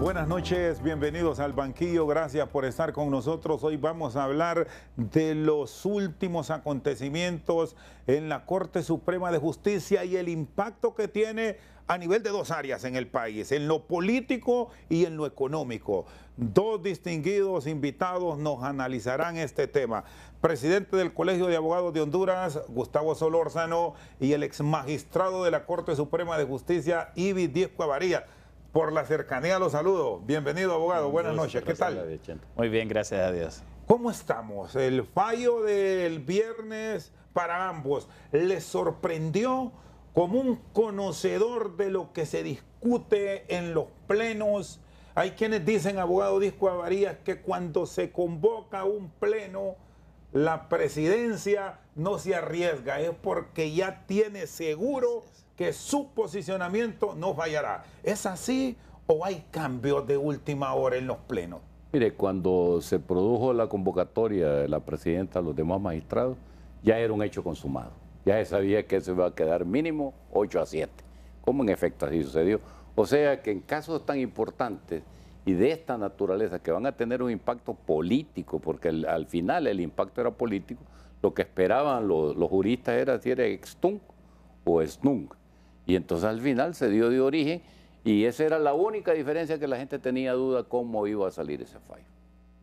Buenas noches, bienvenidos al banquillo, gracias por estar con nosotros. Hoy vamos a hablar de los últimos acontecimientos en la Corte Suprema de Justicia y el impacto que tiene a nivel de dos áreas en el país, en lo político y en lo económico. Dos distinguidos invitados nos analizarán este tema. Presidente del Colegio de Abogados de Honduras, Gustavo Solórzano, y el ex magistrado de la Corte Suprema de Justicia, Ibi Diez por la cercanía los saludo. Bienvenido, abogado. Buenas noches. ¿Qué tal? Muy bien, gracias a Dios. ¿Cómo estamos? El fallo del viernes para ambos. ¿Les sorprendió como un conocedor de lo que se discute en los plenos? Hay quienes dicen, abogado Disco Avarías, que cuando se convoca un pleno, la presidencia no se arriesga, es porque ya tiene seguro que su posicionamiento no fallará. ¿Es así o hay cambios de última hora en los plenos? Mire, cuando se produjo la convocatoria de la presidenta a los demás magistrados, ya era un hecho consumado. Ya se sabía que se iba a quedar mínimo 8 a 7, ¿Cómo en efecto así sucedió. O sea que en casos tan importantes y de esta naturaleza que van a tener un impacto político, porque al final el impacto era político, lo que esperaban los, juristas era si era extung o snung. Y entonces al final se dio de origen y esa era la única diferencia que la gente tenía duda cómo iba a salir ese fallo.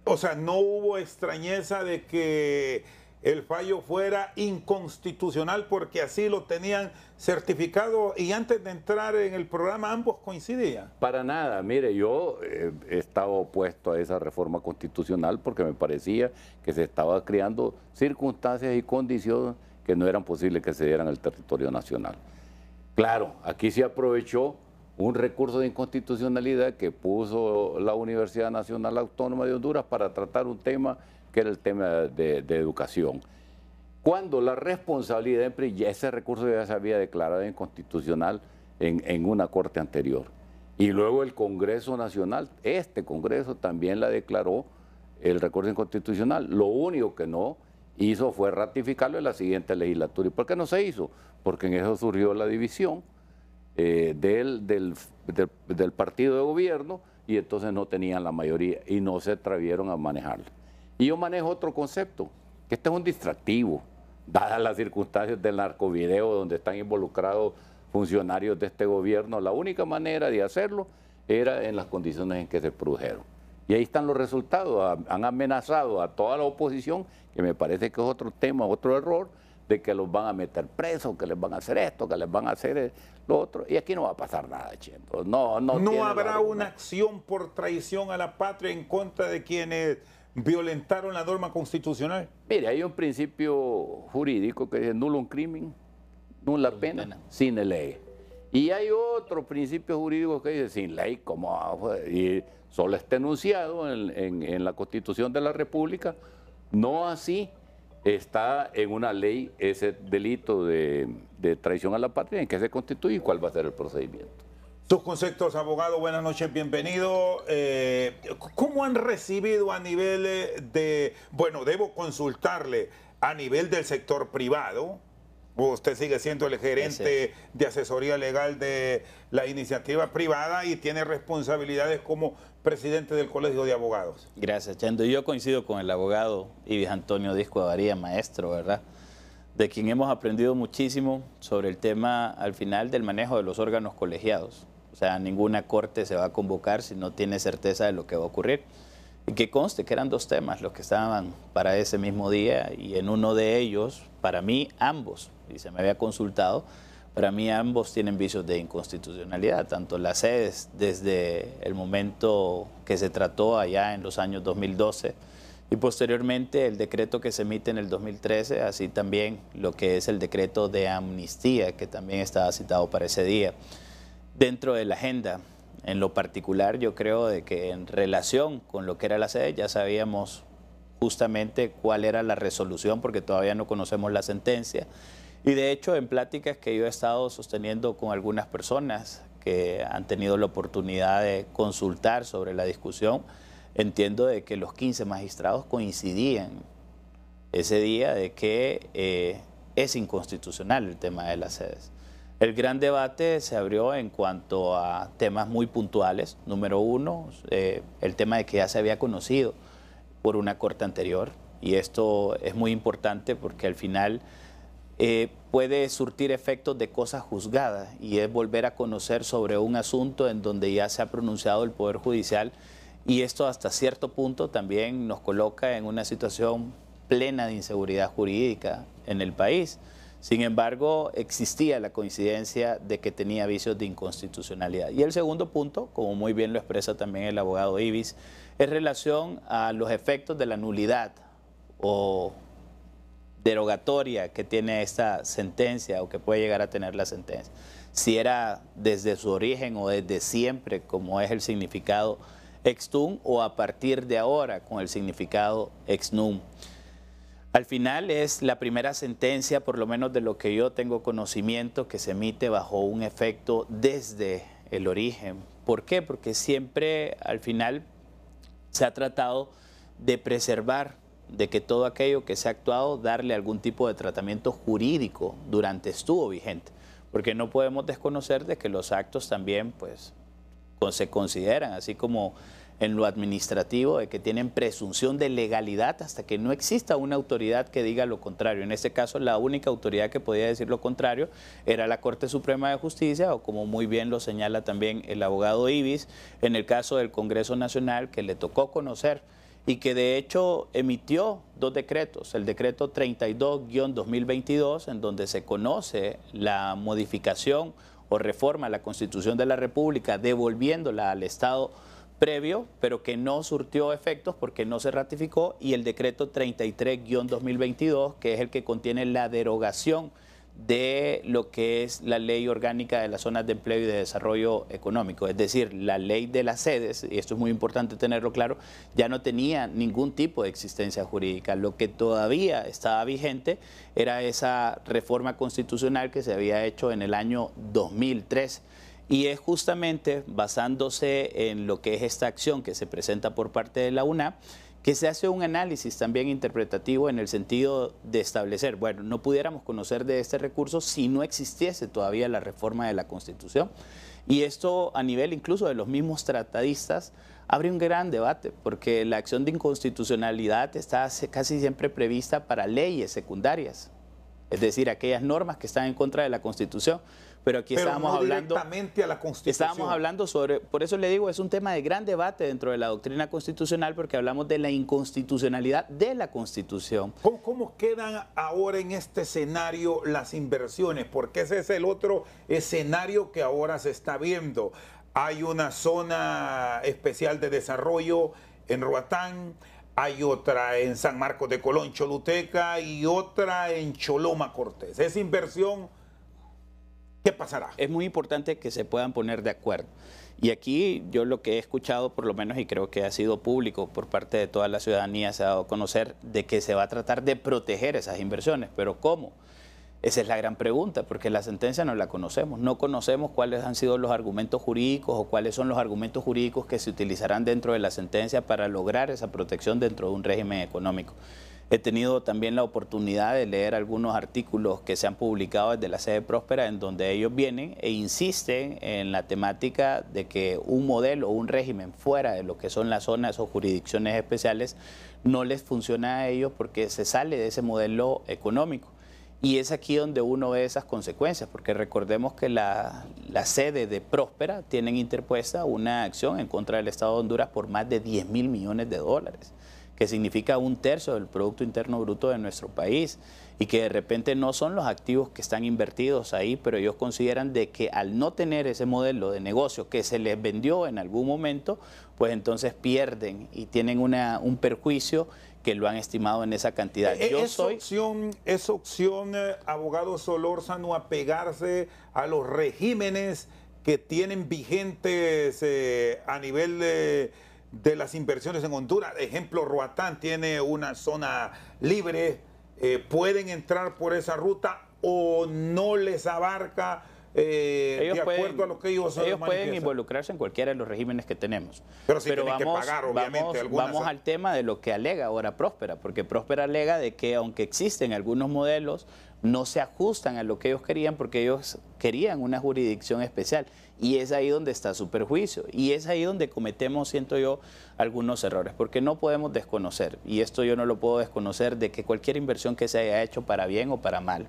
O sea, no hubo extrañeza de que el fallo fuera inconstitucional porque así lo tenían certificado y antes de entrar en el programa ambos coincidían. Para nada, mire, yo eh, estaba opuesto a esa reforma constitucional porque me parecía que se estaba creando circunstancias y condiciones que no eran posibles que se dieran en el territorio nacional. Claro, aquí se aprovechó un recurso de inconstitucionalidad que puso la Universidad Nacional Autónoma de Honduras para tratar un tema que era el tema de, educación. Cuando la responsabilidad, ese recurso ya se había declarado inconstitucional en una corte anterior. Y luego el Congreso Nacional, este Congreso también la declaró el recurso inconstitucional. Lo único que no hizo fue ratificarlo en la siguiente legislatura. ¿Y por qué no se hizo? Porque en eso surgió la división eh, del, del, partido de gobierno y entonces no tenían la mayoría y no se atrevieron a manejarlo Y yo manejo otro concepto, que este es un distractivo, dadas las circunstancias del narcovideo donde están involucrados funcionarios de este gobierno, la única manera de hacerlo era en las condiciones en que se produjeron. Y ahí están los resultados. Han amenazado a toda la oposición, que me parece que es otro tema, otro error, de que los van a meter presos, que les van a hacer esto, que les van a hacer lo otro. Y aquí no va a pasar nada, Chendo. No, no, no habrá una acción por traición a la patria en contra de quienes violentaron la norma constitucional. Mire, hay un principio jurídico que dice nulo un crimen, nula pena, sin ley. Y hay otro principio jurídico que dice sin ley, como y Solo está enunciado en, la Constitución de la República, no así está en una ley ese delito de, traición a la patria, en que se constituye y cuál va a ser el procedimiento. Tus conceptos, abogado, buenas noches, bienvenido. Eh, ¿Cómo han recibido a nivel eh, de, bueno, debo consultarle, a nivel del sector privado? Usted sigue siendo el gerente de asesoría legal de la iniciativa privada y tiene responsabilidades como presidente del Colegio de Abogados. Gracias, Chendo. Yo coincido con el abogado Ibis Antonio Disco Avaría, maestro, ¿verdad? De quien hemos aprendido muchísimo sobre el tema al final del manejo de los órganos colegiados. O sea, ninguna corte se va a convocar si no tiene certeza de lo que va a ocurrir. Y que conste que eran dos temas los que estaban para ese mismo día y en uno de ellos, para mí, ambos, y se me había consultado, para mí ambos tienen vicios de inconstitucionalidad, tanto la sedes desde el momento que se trató allá en los años 2012 y posteriormente el decreto que se emite en el 2013, así también lo que es el decreto de amnistía que también estaba citado para ese día. Dentro de la agenda, en lo particular yo creo de que en relación con lo que era la sede ya sabíamos justamente cuál era la resolución porque todavía no conocemos la sentencia y de hecho, en pláticas que yo he estado sosteniendo con algunas personas que han tenido la oportunidad de consultar sobre la discusión, entiendo de que los 15 magistrados coincidían ese día de que eh, es inconstitucional el tema de las sedes. El gran debate se abrió en cuanto a temas muy puntuales. Número uno, eh, el tema de que ya se había conocido por una corte anterior. Y esto es muy importante porque al final eh, puede surtir efectos de cosas juzgadas y es volver a conocer sobre un asunto en donde ya se ha pronunciado el Poder Judicial y esto hasta cierto punto también nos coloca en una situación plena de inseguridad jurídica en el país. Sin embargo, existía la coincidencia de que tenía vicios de inconstitucionalidad. Y el segundo punto, como muy bien lo expresa también el abogado Ibis, es relación a los efectos de la nulidad o derogatoria que tiene esta sentencia o que puede llegar a tener la sentencia. Si era desde su origen o desde siempre, como es el significado extum, o a partir de ahora con el significado ex num. Al final es la primera sentencia, por lo menos de lo que yo tengo conocimiento, que se emite bajo un efecto desde el origen. ¿Por qué? Porque siempre al final se ha tratado de preservar de que todo aquello que se ha actuado, darle algún tipo de tratamiento jurídico durante estuvo vigente. Porque no podemos desconocer de que los actos también pues, se consideran, así como en lo administrativo, de que tienen presunción de legalidad hasta que no exista una autoridad que diga lo contrario. En este caso, la única autoridad que podía decir lo contrario era la Corte Suprema de Justicia, o como muy bien lo señala también el abogado Ibis, en el caso del Congreso Nacional, que le tocó conocer y que de hecho emitió dos decretos, el decreto 32-2022, en donde se conoce la modificación o reforma a la Constitución de la República, devolviéndola al Estado previo, pero que no surtió efectos porque no se ratificó, y el decreto 33-2022, que es el que contiene la derogación de lo que es la ley orgánica de las zonas de empleo y de desarrollo económico. Es decir, la ley de las sedes, y esto es muy importante tenerlo claro, ya no tenía ningún tipo de existencia jurídica. Lo que todavía estaba vigente era esa reforma constitucional que se había hecho en el año 2003. Y es justamente basándose en lo que es esta acción que se presenta por parte de la UNAP, que se hace un análisis también interpretativo en el sentido de establecer, bueno, no pudiéramos conocer de este recurso si no existiese todavía la reforma de la Constitución. Y esto a nivel incluso de los mismos tratadistas abre un gran debate, porque la acción de inconstitucionalidad está casi siempre prevista para leyes secundarias, es decir, aquellas normas que están en contra de la Constitución. Pero aquí estábamos hablando. Directamente a la Constitución. Estábamos hablando sobre. Por eso le digo, es un tema de gran debate dentro de la doctrina constitucional, porque hablamos de la inconstitucionalidad de la Constitución. ¿Cómo, cómo quedan ahora en este escenario las inversiones? Porque ese es el otro escenario que ahora se está viendo. Hay una zona especial de desarrollo en Roatán, hay otra en San Marcos de Colón, Choluteca, y otra en Choloma Cortés. Es inversión ¿Qué pasará? Es muy importante que se puedan poner de acuerdo. Y aquí yo lo que he escuchado, por lo menos, y creo que ha sido público por parte de toda la ciudadanía, se ha dado a conocer de que se va a tratar de proteger esas inversiones. Pero ¿cómo? Esa es la gran pregunta, porque la sentencia no la conocemos. No conocemos cuáles han sido los argumentos jurídicos o cuáles son los argumentos jurídicos que se utilizarán dentro de la sentencia para lograr esa protección dentro de un régimen económico. He tenido también la oportunidad de leer algunos artículos que se han publicado desde la sede Próspera, en donde ellos vienen e insisten en la temática de que un modelo o un régimen fuera de lo que son las zonas o jurisdicciones especiales no les funciona a ellos porque se sale de ese modelo económico. Y es aquí donde uno ve esas consecuencias, porque recordemos que la, la, sede de Próspera tienen interpuesta una acción en contra del Estado de Honduras por más de 10 mil millones de dólares que significa un tercio del Producto Interno Bruto de nuestro país y que de repente no son los activos que están invertidos ahí, pero ellos consideran de que al no tener ese modelo de negocio que se les vendió en algún momento, pues entonces pierden y tienen una, un perjuicio que lo han estimado en esa cantidad. Eh, ¿Es, opción, ¿Es opción, eh, abogado Solórzano, apegarse a los regímenes que tienen vigentes eh, a nivel de de las inversiones en Honduras. Ejemplo, Roatán tiene una zona libre, eh, pueden entrar por esa ruta o no les abarca eh, de acuerdo a lo que ellos Ellos pueden involucrarse en cualquiera de los regímenes que tenemos. Pero, si Pero vamos, que pagar, obviamente, vamos, vamos al tema de lo que alega ahora Próspera, porque Próspera alega de que aunque existen algunos modelos no se ajustan a lo que ellos querían porque ellos querían una jurisdicción especial. Y es ahí donde está su perjuicio. Y es ahí donde cometemos, siento yo, algunos errores, porque no podemos desconocer, y esto yo no lo puedo desconocer, de que cualquier inversión que se haya hecho para bien o para mal.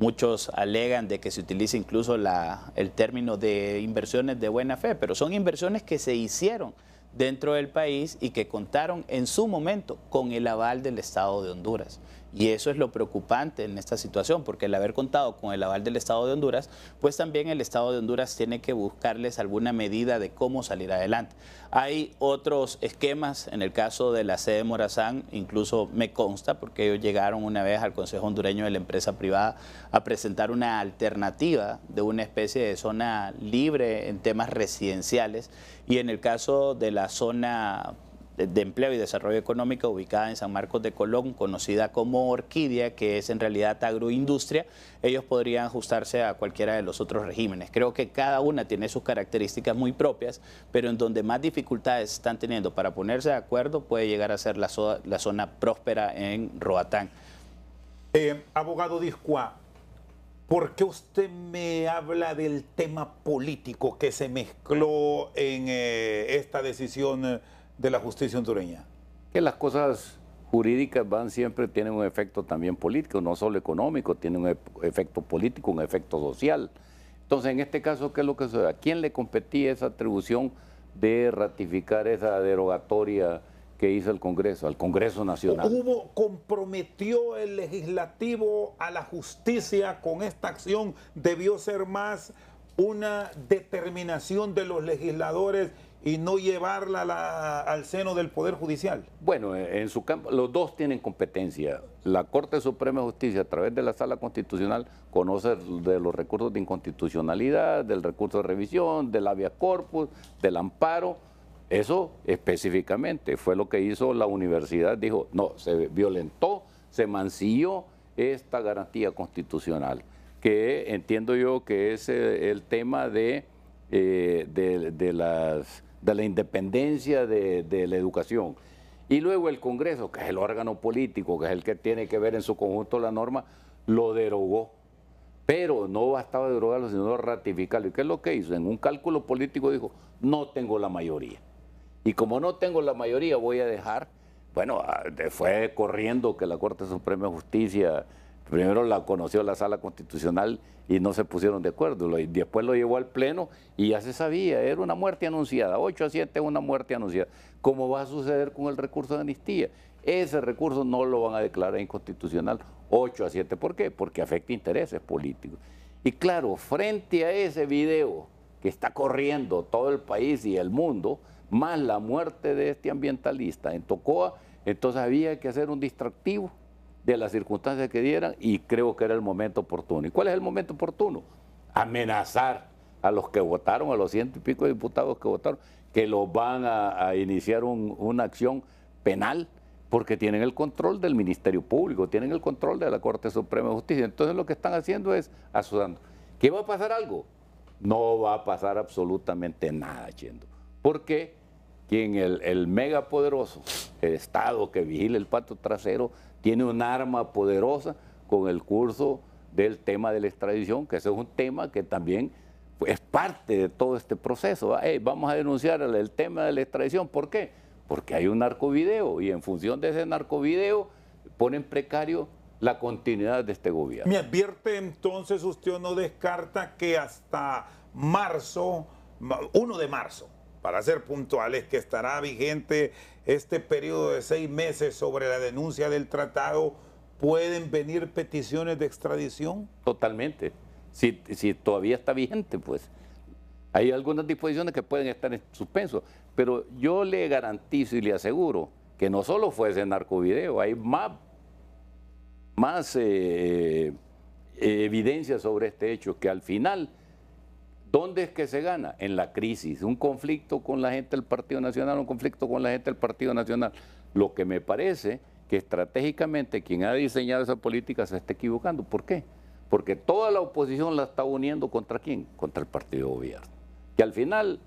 Muchos alegan de que se utiliza incluso la, el término de inversiones de buena fe, pero son inversiones que se hicieron dentro del país y que contaron en su momento con el aval del Estado de Honduras. Y eso es lo preocupante en esta situación, porque al haber contado con el aval del Estado de Honduras, pues también el Estado de Honduras tiene que buscarles alguna medida de cómo salir adelante. Hay otros esquemas, en el caso de la sede Morazán, incluso me consta, porque ellos llegaron una vez al Consejo Hondureño de la Empresa Privada a presentar una alternativa de una especie de zona libre en temas residenciales. Y en el caso de la zona de Empleo y Desarrollo Económico ubicada en San Marcos de Colón, conocida como Orquídea, que es en realidad agroindustria, ellos podrían ajustarse a cualquiera de los otros regímenes. Creo que cada una tiene sus características muy propias, pero en donde más dificultades están teniendo para ponerse de acuerdo puede llegar a ser la, zona próspera en Roatán. Eh, abogado Discua, ¿Por qué usted me habla del tema político que se mezcló en eh, esta decisión eh, de la justicia hondureña? Que las cosas jurídicas van siempre, tienen un efecto también político, no solo económico, tienen un efecto político, un efecto social. Entonces, en este caso, ¿qué es lo que sucede? ¿A quién le competía esa atribución de ratificar esa derogatoria que hizo el Congreso, al Congreso Nacional? ¿Hubo, comprometió el legislativo a la justicia con esta acción? ¿Debió ser más una determinación de los legisladores y no llevarla al seno del Poder Judicial? Bueno, eh, en su campo, los dos tienen competencia. La Corte Suprema de Justicia, a través de la Sala Constitucional, conoce de los recursos de inconstitucionalidad, del recurso de revisión, del habeas corpus, del amparo. Eso específicamente fue lo que hizo la universidad. Dijo, no, se violentó, se mancilló esta garantía constitucional, que entiendo yo que es eh, el tema de, eh, de las de la independencia de, la educación. Y luego el Congreso, que es el órgano político, que es el que tiene que ver en su conjunto la norma, lo derogó. Pero no bastaba derogarlo, sino ratificarlo. ¿Y qué es lo que hizo? En un cálculo político dijo, no tengo la mayoría. Y como no tengo la mayoría, voy a dejar. Bueno, ah, fue corriendo que la Corte Suprema de Justicia Primero la conoció la sala constitucional y no se pusieron de acuerdo. después lo llevó al Pleno y ya se sabía, era una muerte anunciada. 8 a 7 es una muerte anunciada. ¿Cómo va a suceder con el recurso de amnistía? Ese recurso no lo van a declarar inconstitucional 8 a 7. ¿Por qué? Porque afecta intereses políticos. Y claro, frente a ese video que está corriendo todo el país y el mundo, más la muerte de este ambientalista en Tocoa, entonces había que hacer un distractivo de las circunstancias que dieran y creo que era el momento oportuno. ¿Y cuál es el momento oportuno? Amenazar a los que votaron, a los ciento y pico de diputados que votaron, que los van a, iniciar una acción penal porque tienen el control del Ministerio Público, tienen el control de la Corte Suprema de Justicia. Entonces lo que están haciendo es asustando. ¿Qué va a pasar algo? No va a pasar absolutamente nada, Yendo. ¿Por qué? quien el, el megapoderoso, el Estado que vigila el pato trasero, tiene un arma poderosa con el curso del tema de la extradición, que ese es un tema que también es parte de todo este proceso. vamos a denunciar el tema de la extradición. ¿Por qué? Porque hay un narcovideo y en función de ese narcovideo ponen precario la continuidad de este gobierno. Me advierte entonces usted no descarta que hasta marzo, 1 de marzo, para ser puntuales, que estará vigente este periodo de seis meses sobre la denuncia del tratado, ¿pueden venir peticiones de extradición? Totalmente, si, todavía está vigente, pues. Hay algunas disposiciones que pueden estar en suspenso, pero yo le garantizo y le aseguro que no solo fue ese narcovideo, hay más, más eh, eh, evidencia sobre este hecho que al final ¿Dónde es que se gana? En la crisis, un conflicto con la gente del Partido Nacional, un conflicto con la gente del Partido Nacional. Lo que me parece que estratégicamente quien ha diseñado esa política se está equivocando. ¿Por qué? Porque toda la oposición la está uniendo contra quién? Contra el partido gobierno. Que al final,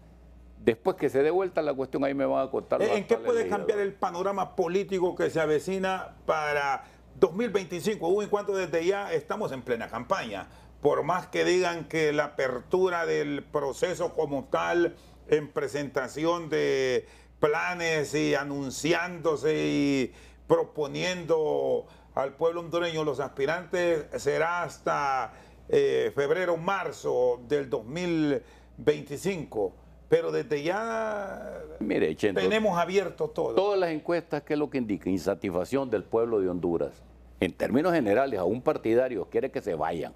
después que se dé vuelta la cuestión, ahí me van a contar. ¿En qué puede cambiar el panorama político que se avecina para 2025? Hubo en cuanto desde ya estamos en plena campaña por más que digan que la apertura del proceso como tal, en presentación de planes y anunciándose y proponiendo al pueblo hondureño los aspirantes, será hasta febrero eh, febrero, marzo del 2025. Pero desde ya tenemos abierto todo. Todas las encuestas, que es lo que indica? Insatisfacción del pueblo de Honduras. En términos generales, a un partidario quiere que se vayan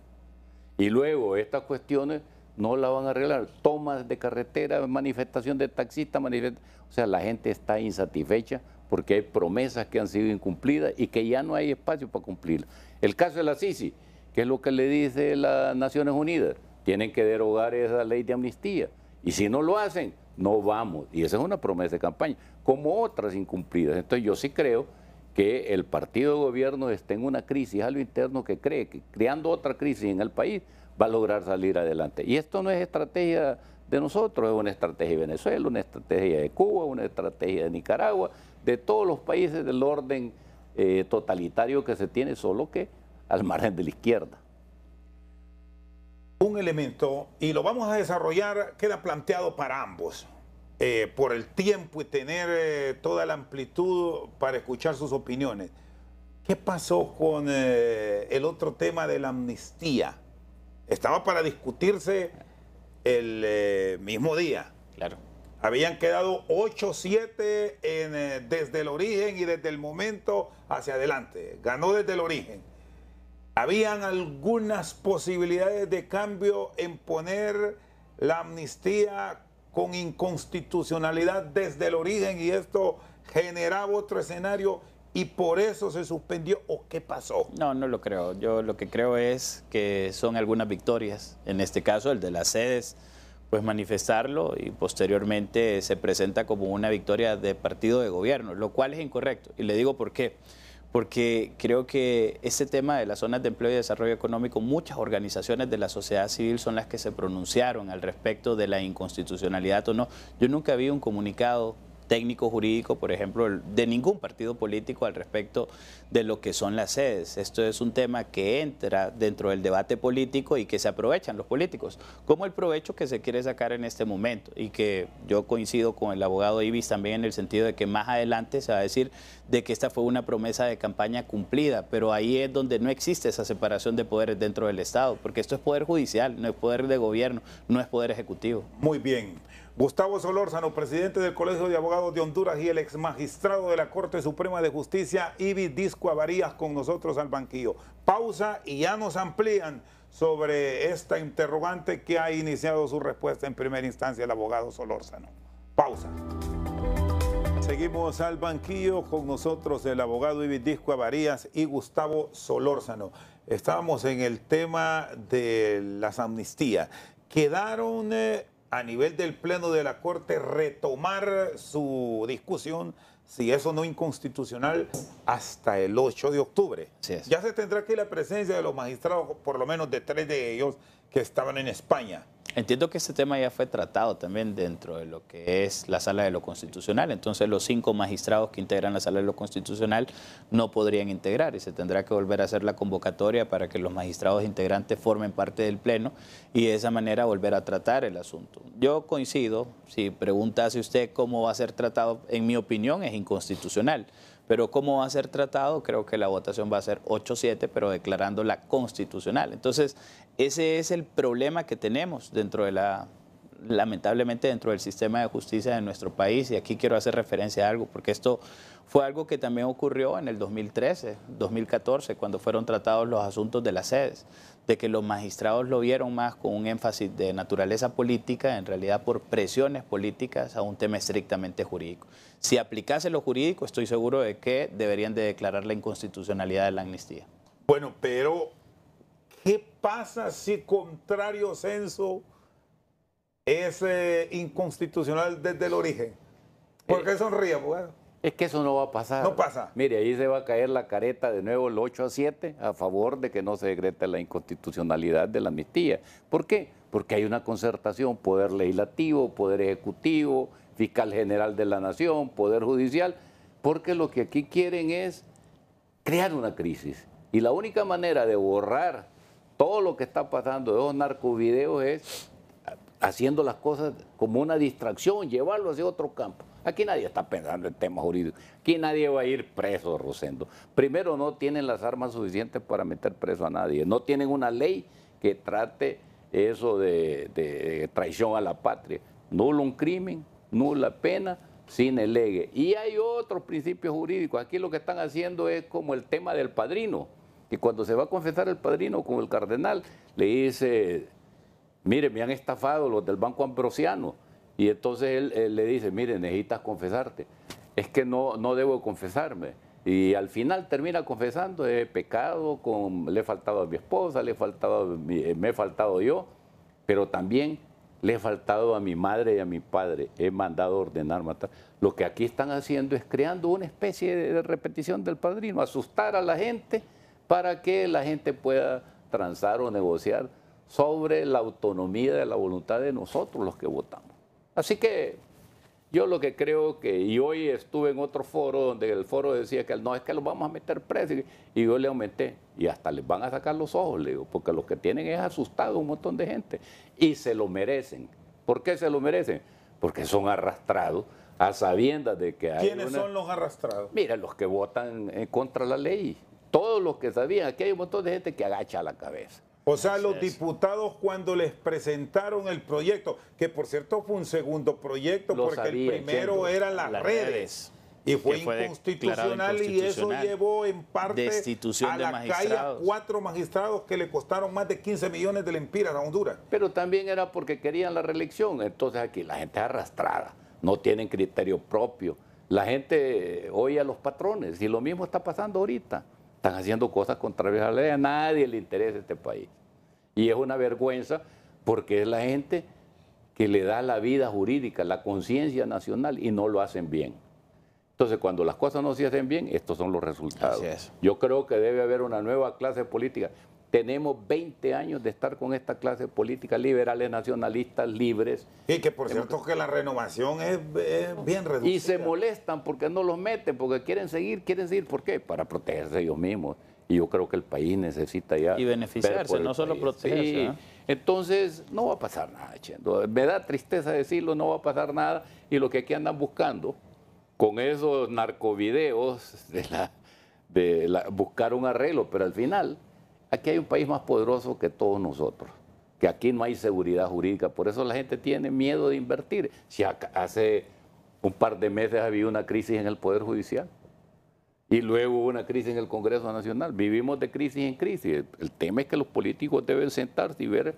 y luego estas cuestiones no las van a arreglar. Tomas de carretera, manifestación de taxistas, O sea, la gente está insatisfecha porque hay promesas que han sido incumplidas y que ya no hay espacio para cumplirlas. El caso de la Sisi, que es lo que le dice las Naciones Unidas, tienen que derogar esa ley de amnistía. Y si no lo hacen, no vamos. Y esa es una promesa de campaña, como otras incumplidas. Entonces yo sí creo que el partido de gobierno esté en una crisis a lo interno que cree que creando otra crisis en el país va a lograr salir adelante. Y esto no es estrategia de nosotros, es una estrategia de Venezuela, una estrategia de Cuba, una estrategia de Nicaragua, de todos los países del orden eh, totalitario que se tiene, solo que al margen de la izquierda. Un elemento, y lo vamos a desarrollar, queda planteado para ambos. Eh, por el tiempo y tener eh, toda la amplitud para escuchar sus opiniones. ¿Qué pasó con eh, el otro tema de la amnistía? Estaba para discutirse el mismo día. Claro. Habían quedado 8-7 desde el origen y desde el momento hacia adelante. Ganó desde el origen. Habían algunas posibilidades de cambio en poner la amnistía con inconstitucionalidad desde el origen y esto generaba otro escenario y por eso se suspendió o qué pasó? No, no lo creo. Yo lo que creo es que son algunas victorias, en este caso el de las sedes, pues manifestarlo y posteriormente se presenta como una victoria de partido de gobierno, lo cual es incorrecto. Y le digo por qué porque creo que ese tema de las zonas de empleo y desarrollo económico, muchas organizaciones de la sociedad civil son las que se pronunciaron al respecto de la inconstitucionalidad o no. Yo nunca vi un comunicado técnico jurídico, por ejemplo, de ningún partido político al respecto de lo que son las sedes. Esto es un tema que entra dentro del debate político y que se aprovechan los políticos, como el provecho que se quiere sacar en este momento y que yo coincido con el abogado Ibis también en el sentido de que más adelante se va a decir de que esta fue una promesa de campaña cumplida, pero ahí es donde no existe esa separación de poderes dentro del Estado, porque esto es poder judicial, no es poder de gobierno, no es poder ejecutivo. Muy bien. Gustavo Solórzano, presidente del Colegio de Abogados de Honduras y el ex magistrado de la Corte Suprema de Justicia, Ibi Disco Avarías, con nosotros al banquillo. Pausa y ya nos amplían sobre esta interrogante que ha iniciado su respuesta en primera instancia el abogado Solórzano. Pausa. Seguimos al banquillo con nosotros el abogado Ibi Disco Avarías y Gustavo Solórzano. Estábamos en el tema de las amnistías. Quedaron... Eh, a nivel del Pleno de la Corte retomar su discusión si eso no es inconstitucional hasta el 8 de octubre. Ya se tendrá aquí la presencia de los magistrados, por lo menos de tres de ellos, que estaban en España. Entiendo que este tema ya fue tratado también dentro de lo que es la sala de lo constitucional. Entonces los cinco magistrados que integran la sala de lo constitucional no podrían integrar y se tendrá que volver a hacer la convocatoria para que los magistrados integrantes formen parte del Pleno y de esa manera volver a tratar el asunto. Yo coincido, si preguntase usted cómo va a ser tratado, en mi opinión es inconstitucional. Pero cómo va a ser tratado, creo que la votación va a ser 8-7, pero declarándola constitucional. Entonces, ese es el problema que tenemos dentro de la lamentablemente dentro del sistema de justicia de nuestro país, y aquí quiero hacer referencia a algo, porque esto fue algo que también ocurrió en el 2013, 2014, cuando fueron tratados los asuntos de las sedes de que los magistrados lo vieron más con un énfasis de naturaleza política, en realidad por presiones políticas a un tema estrictamente jurídico. Si aplicase lo jurídico, estoy seguro de que deberían de declarar la inconstitucionalidad de la amnistía. Bueno, pero ¿qué pasa si contrario censo es eh, inconstitucional desde el origen? ¿Por qué eh, sonríe? Pues? Es que eso no va a pasar. No pasa. Mire, ahí se va a caer la careta de nuevo el 8 a 7 a favor de que no se decrete la inconstitucionalidad de la amnistía. ¿Por qué? Porque hay una concertación, poder legislativo, poder ejecutivo, fiscal general de la nación, poder judicial, porque lo que aquí quieren es crear una crisis. Y la única manera de borrar todo lo que está pasando de esos narcovideos es haciendo las cosas como una distracción, llevarlo hacia otro campo. Aquí nadie está pensando en temas jurídicos. Aquí nadie va a ir preso, Rosendo. Primero, no tienen las armas suficientes para meter preso a nadie. No tienen una ley que trate eso de, traición a la patria. Nulo un crimen, nula pena, sin elegue. Y hay otros principios jurídicos. Aquí lo que están haciendo es como el tema del padrino. Que cuando se va a confesar el padrino con el cardenal, le dice mire, me han estafado los del Banco Ambrosiano. Y entonces él, le dice, mire, necesitas confesarte. Es que no, no debo confesarme. Y al final termina confesando, he pecado, con, le he faltado a mi esposa, le he faltado, eh, me he faltado yo, pero también le he faltado a mi madre y a mi padre, he mandado ordenar matar. Lo que aquí están haciendo es creando una especie de repetición del padrino, asustar a la gente para que la gente pueda transar o negociar sobre la autonomía de la voluntad de nosotros los que votamos. Así que yo lo que creo que, y hoy estuve en otro foro donde el foro decía que no es que lo vamos a meter presos, y yo le aumenté, y hasta les van a sacar los ojos, le digo, porque los que tienen es asustado un montón de gente, y se lo merecen. ¿Por qué se lo merecen? Porque son arrastrados a sabiendas de que hay. ¿Quiénes son los arrastrados? Mira, los que votan contra la ley. Todos los que sabían, aquí hay un montón de gente que agacha la cabeza. O sea, los diputados cuando les presentaron el proyecto, que por cierto fue un segundo proyecto, porque el primero eran las, redes. Y fue, inconstitucional, y eso llevó en parte a la de cuatro magistrados que le costaron más de 15 millones de lempiras a Honduras. Pero también era porque querían la reelección. Entonces aquí la gente es arrastrada, no tienen criterio propio. La gente oye a los patrones y lo mismo está pasando ahorita. Están haciendo cosas contrarias a la ley. A nadie le interesa este país. Y es una vergüenza porque es la gente que le da la vida jurídica, la conciencia nacional y no lo hacen bien. Entonces, cuando las cosas no se hacen bien, estos son los resultados. Yo creo que debe haber una nueva clase política. Tenemos 20 años de estar con esta clase política, liberales, nacionalistas, libres. Y que por cierto que la renovación es, bien reducida. Y se molestan porque no los meten, porque quieren seguir, quieren seguir. ¿Por qué? Para protegerse ellos mismos y yo creo que el país necesita ya... Y beneficiarse, no solo protegerse. ¿ah? Entonces, no va a pasar nada, Chendo. Me da tristeza decirlo, no va a pasar nada. Y lo que aquí andan buscando, con esos narcovideos, de buscar un arreglo, pero al final, aquí hay un país más poderoso que todos nosotros que aquí no hay seguridad jurídica, por eso la gente tiene miedo de invertir. Si hace un par de meses había una crisis en el Poder Judicial, y luego hubo una crisis en el Congreso Nacional. Vivimos de crisis en crisis. El tema es que los políticos deben sentarse y ver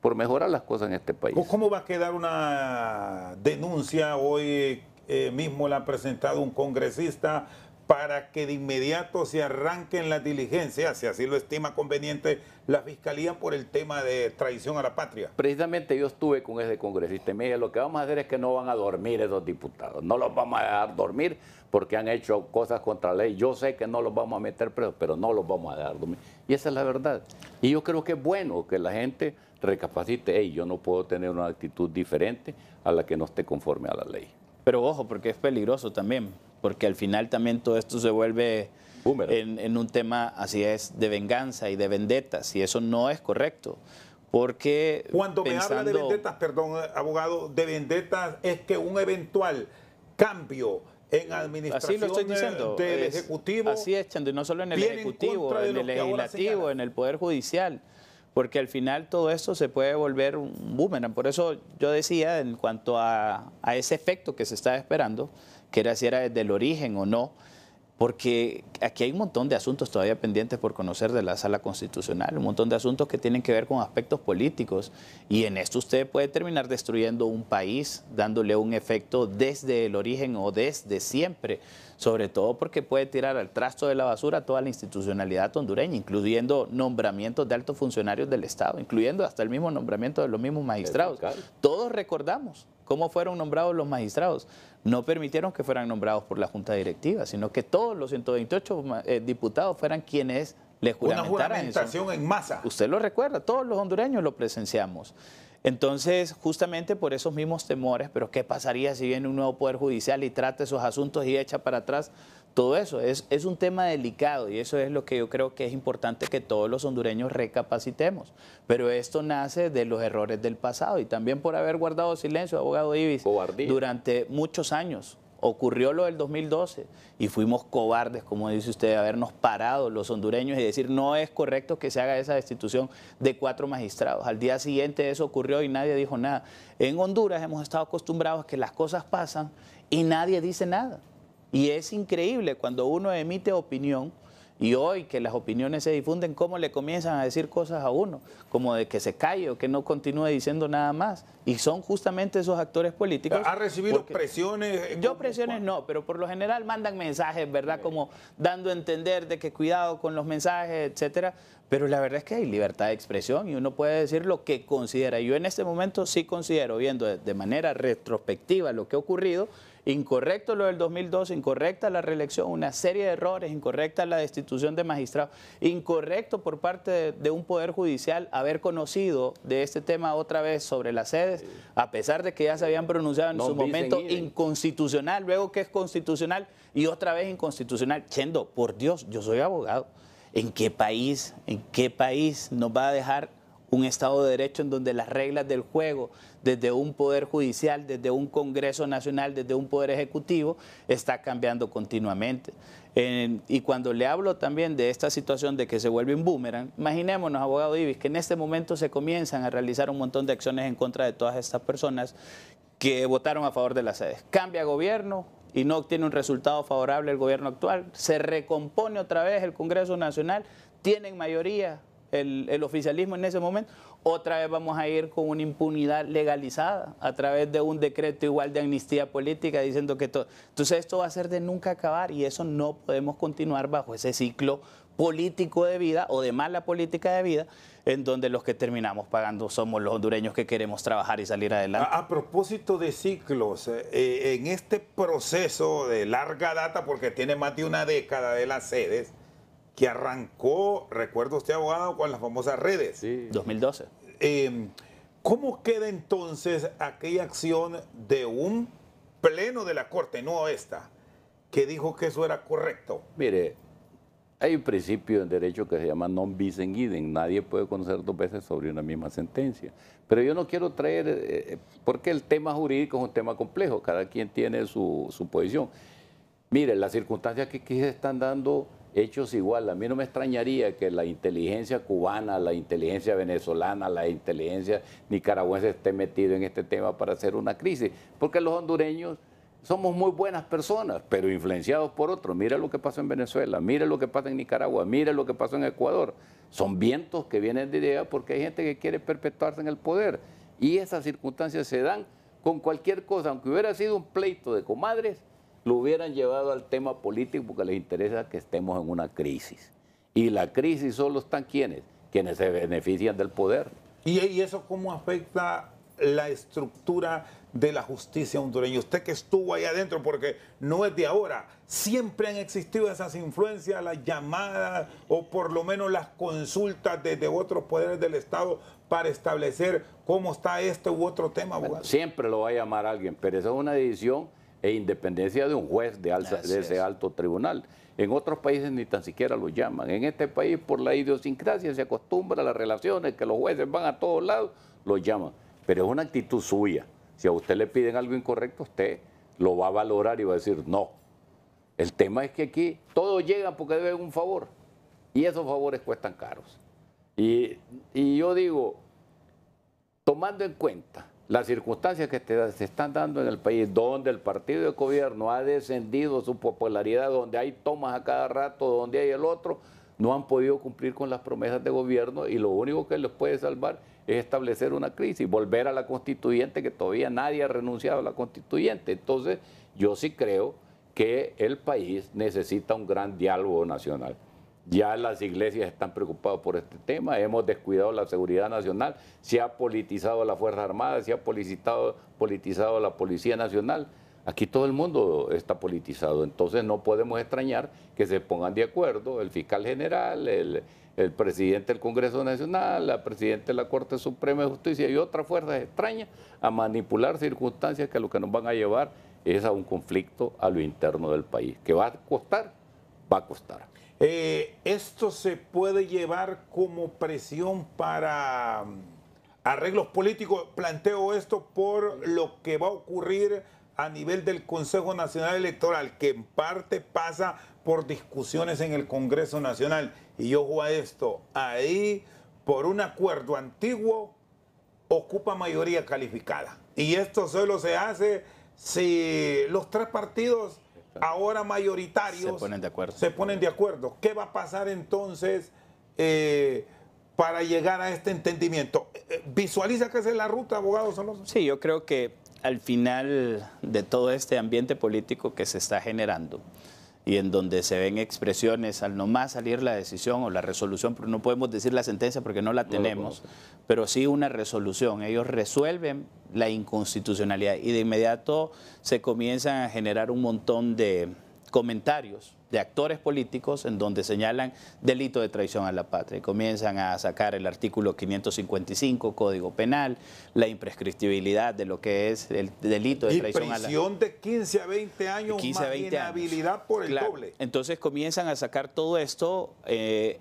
por mejorar las cosas en este país. ¿Cómo va a quedar una denuncia hoy eh, mismo la ha presentado un congresista para que de inmediato se arranquen las diligencias, si así lo estima conveniente la Fiscalía por el tema de traición a la patria. Precisamente yo estuve con ese congresista y me dije, lo que vamos a hacer es que no van a dormir esos diputados, no los vamos a dejar dormir porque han hecho cosas contra la ley. Yo sé que no los vamos a meter presos, pero no los vamos a dejar dormir. Y esa es la verdad. Y yo creo que es bueno que la gente recapacite, hey, yo no puedo tener una actitud diferente a la que no esté conforme a la ley. Pero ojo, porque es peligroso también porque al final también todo esto se vuelve en, un tema, así es, de venganza y de vendetas, y eso no es correcto. Porque cuando me habla de vendetas, perdón, abogado, de vendetas es que un eventual cambio en administración así del Ejecutivo. Así es, Chando, y no solo en el Ejecutivo, en, el Legislativo, en el Poder Judicial, porque al final todo esto se puede volver un boomerang. Por eso yo decía, en cuanto a, a ese efecto que se está esperando, que era si era desde el origen o no, porque aquí hay un montón de asuntos todavía pendientes por conocer de la sala constitucional, un montón de asuntos que tienen que ver con aspectos políticos, y en esto usted puede terminar destruyendo un país, dándole un efecto desde el origen o desde siempre sobre todo porque puede tirar al trasto de la basura toda la institucionalidad hondureña, incluyendo nombramientos de altos funcionarios del Estado, incluyendo hasta el mismo nombramiento de los mismos magistrados. Todos recordamos cómo fueron nombrados los magistrados. No permitieron que fueran nombrados por la Junta Directiva, sino que todos los 128 eh, diputados fueran quienes le juramentaran. Una juramentación en masa. Usted lo recuerda, todos los hondureños lo presenciamos. Entonces, justamente por esos mismos temores, pero ¿qué pasaría si viene un nuevo Poder Judicial y trata esos asuntos y echa para atrás todo eso? Es, un tema delicado y eso es lo que yo creo que es importante que todos los hondureños recapacitemos. Pero esto nace de los errores del pasado y también por haber guardado silencio, abogado Ibis, durante muchos años. Ocurrió lo del 2012 y fuimos cobardes, como dice usted, de habernos parado los hondureños y decir no es correcto que se haga esa destitución de cuatro magistrados. Al día siguiente eso ocurrió y nadie dijo nada. En Honduras hemos estado acostumbrados a que las cosas pasan y nadie dice nada. Y es increíble cuando uno emite opinión y hoy que las opiniones se difunden, ¿cómo le comienzan a decir cosas a uno? Como de que se calle o que no continúe diciendo nada más. Y son justamente esos actores políticos. ¿Ha recibido presiones? Yo presiones no, pero por lo general mandan mensajes, ¿verdad? Como dando a entender de que cuidado con los mensajes, etcétera. Pero la verdad es que hay libertad de expresión y uno puede decir lo que considera. Yo en este momento sí considero, viendo de manera retrospectiva lo que ha ocurrido, Incorrecto lo del 2002, incorrecta la reelección, una serie de errores, incorrecta la destitución de magistrados, incorrecto por parte de, un poder judicial haber conocido de este tema otra vez sobre las sedes, a pesar de que ya se habían pronunciado en su momento inconstitucional, luego que es constitucional y otra vez inconstitucional. Chendo, por Dios, yo soy abogado. ¿En qué país, en qué país nos va a dejar un Estado de Derecho en donde las reglas del juego, desde un Poder Judicial, desde un Congreso Nacional, desde un Poder Ejecutivo, está cambiando continuamente. y cuando le hablo también de esta situación de que se vuelve un boomerang, imaginémonos, abogado Ibis, que en este momento se comienzan a realizar un montón de acciones en contra de todas estas personas que votaron a favor de las sedes. Cambia gobierno, y no obtiene un resultado favorable el gobierno actual. Se recompone otra vez el Congreso Nacional, tienen mayoría, el, oficialismo en ese momento, otra vez vamos a ir con una impunidad legalizada a través de un decreto igual de amnistía política diciendo que todo. Entonces esto va a ser de nunca acabar y eso no podemos continuar bajo ese ciclo político de vida o de mala política de vida, en donde los que terminamos pagando somos los hondureños que queremos trabajar y salir adelante. A, propósito de ciclos, eh, eh, en este proceso de larga data, porque tiene más de una década de las sedes, que arrancó, recuerdo usted abogado, con las famosas redes. Sí. 2012. Em, ¿Cómo queda entonces aquella acción de un pleno de la Corte, no esta, que dijo que eso era correcto? Mire, hay un principio en derecho que se llama non bis en idem. Nadie puede conocer dos veces sobre una misma sentencia. Pero yo no quiero traer, eh, eh, porque el tema jurídico es un tema complejo, cada quien tiene su, su posición. Mire, las circunstancias que aquí se están dando hechos igual. A mí no me extrañaría que la inteligencia cubana, la inteligencia venezolana, la inteligencia nicaragüense esté metido en este tema para hacer una crisis, porque los hondureños somos muy buenas personas, pero influenciados por otros. Mira lo que pasa en Venezuela, mira lo que pasa en Nicaragua, mira lo que pasa en Ecuador. Son vientos que vienen de idea porque hay gente que quiere perpetuarse en el poder. Y esas circunstancias se dan con cualquier cosa, aunque hubiera sido un pleito de comadres, lo hubieran llevado al tema político porque les interesa que estemos en una crisis. Y la crisis solo están quienes, quienes se benefician del poder. ¿Y eso cómo afecta la estructura de la justicia hondureña. Usted que estuvo ahí adentro, porque no es de ahora, siempre han existido esas influencias, las llamadas o por lo menos las consultas desde otros poderes del Estado para establecer cómo está este u otro tema. siempre lo va a llamar alguien, pero esa es una decisión e independencia de un juez de, ese alto tribunal. En otros países ni tan siquiera lo llaman. En este país, por la idiosincrasia, se acostumbra a las relaciones, que los jueces van a todos lados, lo llaman. Pero es una actitud suya. Si a usted le piden algo incorrecto, usted lo va a valorar y va a decir no. El tema es que aquí todos llegan porque deben un favor. Y esos favores cuestan caros. Y, y yo digo, tomando en cuenta las circunstancias que se están dando en el país, donde el partido de gobierno ha descendido su popularidad, donde hay tomas a cada rato, donde hay el otro, no han podido cumplir con las promesas de gobierno y lo único que les puede salvar es establecer una crisis, volver a la constituyente, que todavía nadie ha renunciado a la constituyente. Entonces, yo sí creo que el país necesita un gran diálogo nacional. Ya las iglesias están preocupadas por este tema, hemos descuidado la seguridad nacional, se ha politizado la Fuerza Armada, se ha politizado, politizado la Policía Nacional. Aquí todo el mundo está politizado, entonces no podemos extrañar que se pongan de acuerdo el fiscal general, el, presidente del Congreso Nacional, la presidenta de la Corte Suprema de Justicia y otras fuerzas extrañas a manipular circunstancias que lo que nos van a llevar es a un conflicto a lo interno del país, que va a costar, va a costar. Eh, esto se puede llevar como presión para mm, arreglos políticos. Planteo esto por lo que va a ocurrir a nivel del Consejo Nacional Electoral, que en parte pasa por discusiones en el Congreso Nacional. Y ojo a esto, ahí por un acuerdo antiguo ocupa mayoría calificada. Y esto solo se hace si los tres partidos ahora mayoritarios, se ponen de acuerdo. Se ponen de acuerdo. ¿Qué va a pasar entonces eh, para llegar a este entendimiento? Eh, eh, ¿Visualiza que es la ruta, abogado Sí, yo creo que al final de todo este ambiente político que se está generando, y en donde se ven expresiones al nomás salir la decisión o la resolución, pero no podemos decir la sentencia porque no la tenemos, pero sí una resolución. Ellos resuelven la inconstitucionalidad y de inmediato se comienzan a generar un montón de comentarios de actores políticos en donde señalan delito de traición a la patria. Comienzan a sacar el artículo 555, Código Penal, la imprescriptibilidad de lo que es el delito de traición a la patria. de 15 a 20 años, más por el doble. Entonces comienzan a sacar todo esto eh,